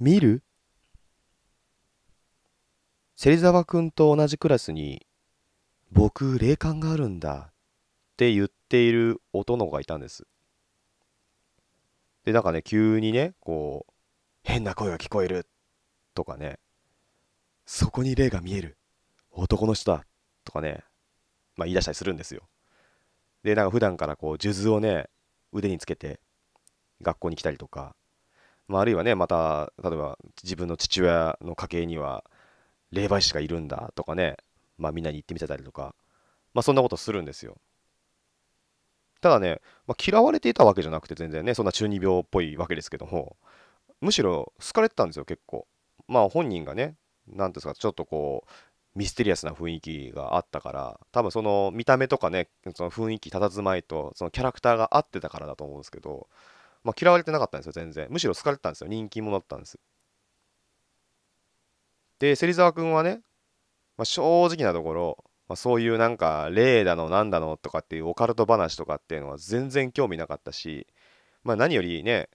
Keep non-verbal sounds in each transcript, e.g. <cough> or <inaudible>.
見る芹沢くんと同じクラスに、僕、霊感があるんだって言っている男の子がいたんです。で、なんかね、急にね、こう、変な声が聞こえるとかね、そこに霊が見える、男の人だとかね、まあ、言い出したりするんですよ。で、なんか普段からこう、数珠をね、腕につけて学校に来たりとか、まあ、あるいはねまた例えば自分の父親の家系には霊媒師がいるんだとかね、まあ、みんなに言ってみせたりとか、まあ、そんなことするんですよただね、まあ、嫌われていたわけじゃなくて全然ねそんな中二病っぽいわけですけどもむしろ好かれてたんですよ結構まあ本人がね何ですかちょっとこうミステリアスな雰囲気があったから多分その見た目とかねその雰囲気佇まいとそのキャラクターが合ってたからだと思うんですけどまあ、嫌われてなかったんですよ全然むしろ好かれてたんですよ人気者だったんですで芹沢君はね、まあ、正直なところ、まあ、そういうなんか霊だの何だのとかっていうオカルト話とかっていうのは全然興味なかったし、まあ、何よりね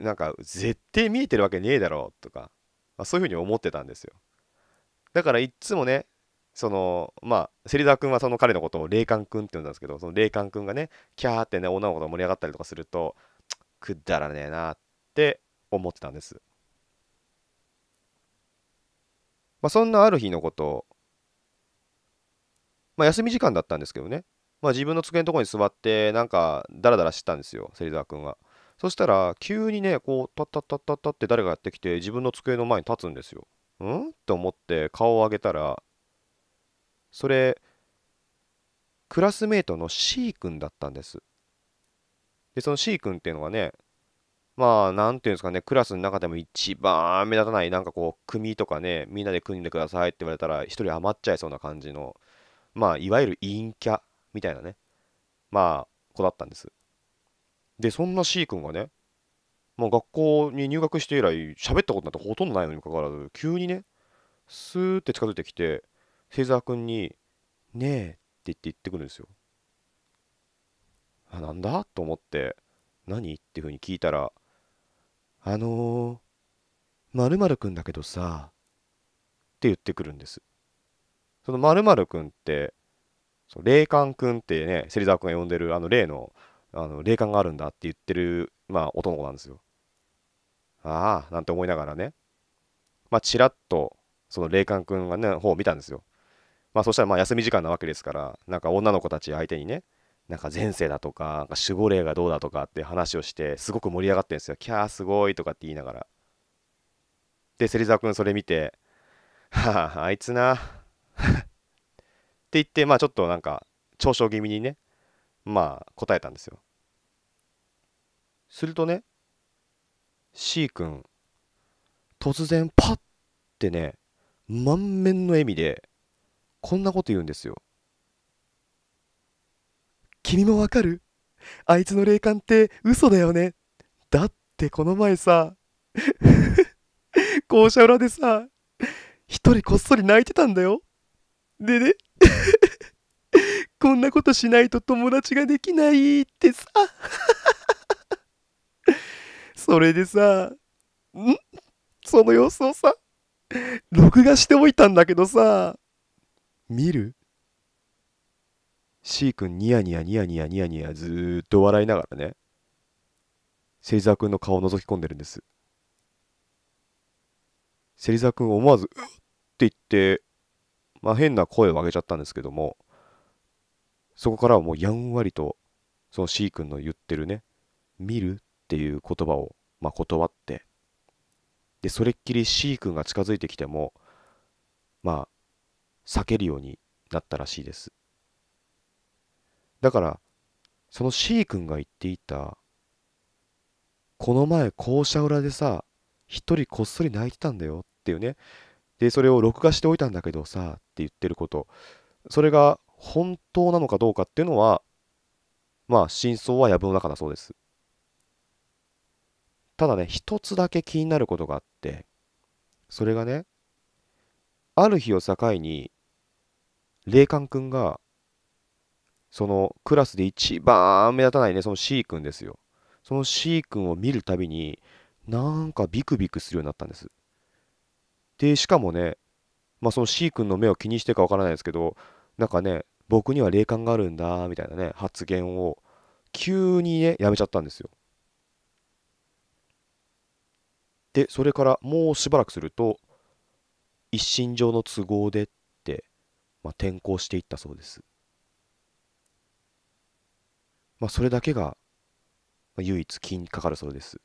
なんか絶対見えてるわけねえだろうとか、まあ、そういうふうに思ってたんですよだからいっつもねそのまあ芹沢君はその彼のことを霊感君って呼んだんですけどその霊感君がねキャーってね女の子が盛り上がったりとかするとくだらねえなって思ってたんです。まあ、そんなある日のこと、まあ、休み時間だったんですけどね、まあ、自分の机のところに座って、なんか、ダラダラしてたんですよ、芹沢君は。そしたら、急にね、こう、タッタッタッタッタって誰がやってきて、自分の机の前に立つんですよ。んと思って顔を上げたら、それ、クラスメートの C 君だったんです。で、その C 君っていうのがね、まあ、なんていうんですかね、クラスの中でも一番目立たない、なんかこう、組とかね、みんなで組んでくださいって言われたら、一人余っちゃいそうな感じの、まあ、いわゆる陰キャみたいなね、まあ、子だったんです。で、そんな C 君がね、もう学校に入学して以来、喋ったことなんてほとんどないのにかかわらず、急にね、スーって近づいてきて、星座君に、ねえって言って言ってくるんですよ。あなんだと思って何っていうふうに聞いたらあのまるまるくんだけどさって言ってくるんですそのまるまるくんってその霊感くんってね芹沢くんが呼んでるあの霊のあの霊感があるんだって言ってるまあ男の子なんですよああなんて思いながらねまあちらっとその霊感くんがね方を見たんですよまあそしたらまあ休み時間なわけですからなんか女の子たち相手にねなんか前世だとか、か守護霊がどうだとかって話をして、すごく盛り上がってるんですよ。キャーすごいとかって言いながら。で、芹沢君それ見て、はあ、あいつな <laughs> って言って、まあちょっとなんか、嘲笑気味にね、まあ答えたんですよ。するとね、C 君、突然パッってね、満面の笑みで、こんなこと言うんですよ。君もわかるあいつの霊感って嘘だよね。だってこの前さ、<laughs> 校舎裏でさ、一人こっそり泣いてたんだよ。でね、<laughs> こんなことしないと友達ができないってさ。<laughs> それでさ、んその様子をさ、録画しておいたんだけどさ、見る C 君ニヤニヤニヤニヤニヤニヤずっと笑いながらね芹沢君の顔を覗き込んでるんです芹沢君思わず「うっ!」って言ってまあ変な声を上げちゃったんですけどもそこからはもうやんわりとその C 君の言ってるね「見る?」っていう言葉をまあ断ってでそれっきり C 君が近づいてきてもまあ避けるようになったらしいですだからその C 君が言っていたこの前校舎裏でさ一人こっそり泣いてたんだよっていうねでそれを録画しておいたんだけどさって言ってることそれが本当なのかどうかっていうのはまあ真相は藪の中だそうですただね一つだけ気になることがあってそれがねある日を境に霊感くんがそのクラスで一番目立たないね、その C 君ですよ。その C 君を見るたびに、なんかビクビクするようになったんです。で、しかもね、まあ、その C 君の目を気にしてかわからないですけど、なんかね、僕には霊感があるんだ、みたいなね、発言を、急にね、やめちゃったんですよ。で、それからもうしばらくすると、一身上の都合でって、まあ、転校していったそうです。まあ、それだけが唯一気にかかるそうです。